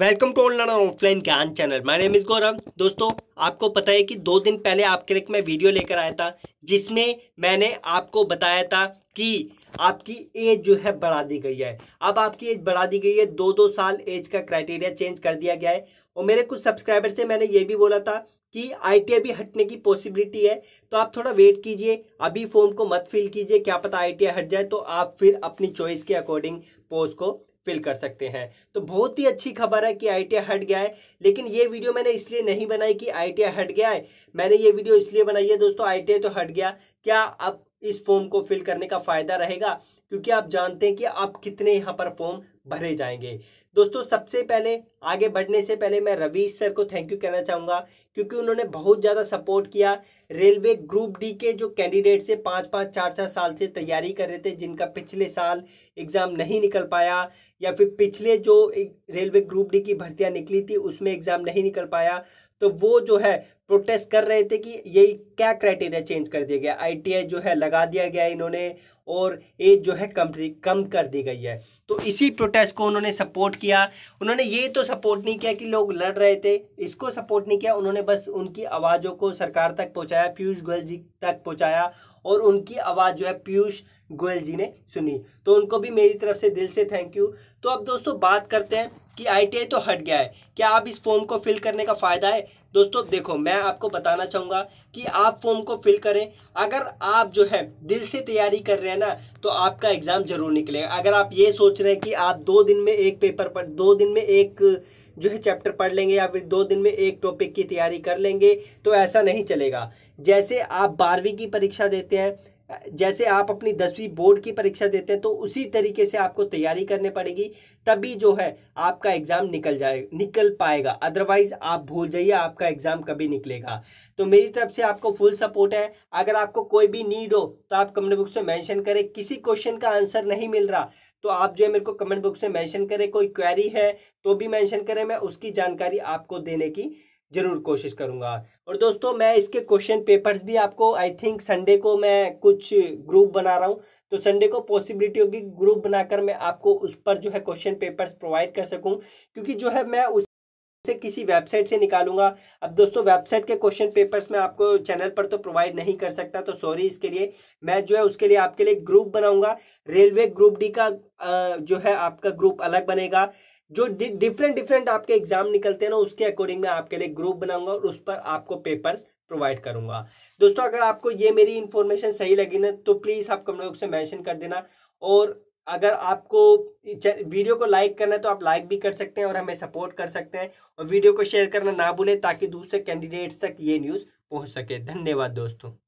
welcome to online और offline Gyan channel my name is Gaurav दोस्तों आपको पता है कि दो दिन पहले आपके लिए मैं वीडियो लेकर आया था जिसमें मैंने आपको बताया था कि आपकी एज जो है बढ़ा दी गई है अब आपकी एज बढ़ा दी गई है दो दो साल एज का क्राइटेरिया चेंज कर दिया गया है और मेरे कुछ सब्सक्राइबर से मैंने ये भी बोला था कि आई भी हटने की पॉसिबिलिटी है तो आप थोड़ा वेट कीजिए अभी फॉर्म को मत फिल कीजिए क्या पता आई हट जाए तो आप फिर अपनी चॉइस के अकॉर्डिंग पोस्ट को फिल कर सकते हैं तो बहुत ही अच्छी खबर है कि आई हट गया है लेकिन ये वीडियो मैंने इसलिए नहीं बनाई कि आई हट गया है मैंने ये वीडियो इसलिए बनाई है दोस्तों आई तो हट गया क्या अब इस फॉर्म को फिल करने का फायदा रहेगा क्योंकि आप जानते हैं कि आप कितने यहाँ पर फॉर्म भरे जाएंगे दोस्तों सबसे पहले आगे बढ़ने से पहले मैं रवीश सर को थैंक यू कहना चाहूँगा क्योंकि उन्होंने बहुत ज़्यादा सपोर्ट किया रेलवे ग्रुप डी के जो कैंडिडेट से पाँच पाँच चार चार साल से तैयारी कर रहे थे जिनका पिछले साल एग्ज़ाम नहीं निकल पाया या फिर पिछले जो रेलवे ग्रुप डी की भर्तियाँ निकली थी उसमें एग्ज़ाम नहीं निकल पाया तो वो जो है प्रोटेस्ट कर रहे थे कि यही क्या क्राइटेरिया चेंज कर दिया गया आईटीआई जो है लगा दिया गया इन्होंने और एज जो है कम कम कर दी गई है तो इसी प्रोटेस्ट को उन्होंने सपोर्ट किया उन्होंने ये तो सपोर्ट नहीं किया कि लोग लड़ रहे थे इसको सपोर्ट नहीं किया उन्होंने बस उनकी आवाज़ों को सरकार तक पहुंचाया पीयूष गोयल जी तक पहुंचाया और उनकी आवाज़ जो है पीयूष गोयल जी ने सुनी तो उनको भी मेरी तरफ से दिल से थैंक यू तो अब दोस्तों बात करते हैं कि आईटीआई तो हट गया है क्या आप इस फॉर्म को फिल करने का फ़ायदा है दोस्तों देखो मैं आपको बताना चाहूँगा कि आप फॉर्म को फिल करें अगर आप जो है दिल से तैयारी कर रहे हैं है ना तो आपका एग्ज़ाम ज़रूर निकलेगा अगर आप ये सोच रहे हैं कि आप दो दिन में एक पेपर पढ़ दो दिन में एक जो है चैप्टर पढ़ लेंगे या फिर दो दिन में एक टॉपिक की तैयारी कर लेंगे तो ऐसा नहीं चलेगा जैसे आप बारहवीं की परीक्षा देते हैं जैसे आप अपनी दसवीं बोर्ड की परीक्षा देते हैं तो उसी तरीके से आपको तैयारी करनी पड़ेगी तभी जो है आपका एग्ज़ाम निकल जाए निकल पाएगा अदरवाइज आप भूल जाइए आपका एग्ज़ाम कभी निकलेगा तो मेरी तरफ से आपको फुल सपोर्ट है अगर आपको कोई भी नीड हो तो आप कमेंट बॉक्स में मैंशन करें किसी क्वेश्चन का आंसर नहीं मिल रहा तो आप जो है मेरे को कमेंट बॉक्स में मैंशन करें कोई क्वेरी है तो भी मैंशन करें मैं उसकी जानकारी आपको देने की ज़रूर कोशिश करूंगा और दोस्तों मैं इसके क्वेश्चन पेपर्स भी आपको आई थिंक संडे को मैं कुछ ग्रुप बना रहा हूँ तो संडे को पॉसिबिलिटी होगी ग्रुप बनाकर मैं आपको उस पर जो है क्वेश्चन पेपर्स प्रोवाइड कर सकूँ क्योंकि जो है मैं उस से किसी वेबसाइट से निकालूंगा अब दोस्तों वेबसाइट के क्वेश्चन पेपर्स मैं आपको चैनल पर तो प्रोवाइड नहीं कर सकता तो सॉरी इसके लिए मैं जो है उसके लिए आपके लिए ग्रुप बनाऊंगा रेलवे ग्रुप डी का जो है आपका ग्रुप अलग बनेगा जो डिफरेंट डिफरेंट आपके एग्जाम निकलते हैं ना उसके अकॉर्डिंग मैं आपके लिए ग्रुप बनाऊंगा और उस पर आपको पेपर्स प्रोवाइड करूंगा दोस्तों अगर आपको ये मेरी इन्फॉर्मेशन सही लगी ना तो प्लीज़ आप कमेंट बॉक्स में मैंशन कर देना और अगर आपको वीडियो को लाइक करना है तो आप लाइक भी कर सकते हैं और हमें सपोर्ट कर सकते हैं और वीडियो को शेयर करना ना भूलें ताकि दूसरे कैंडिडेट्स तक ये न्यूज़ पहुंच सके धन्यवाद दोस्तों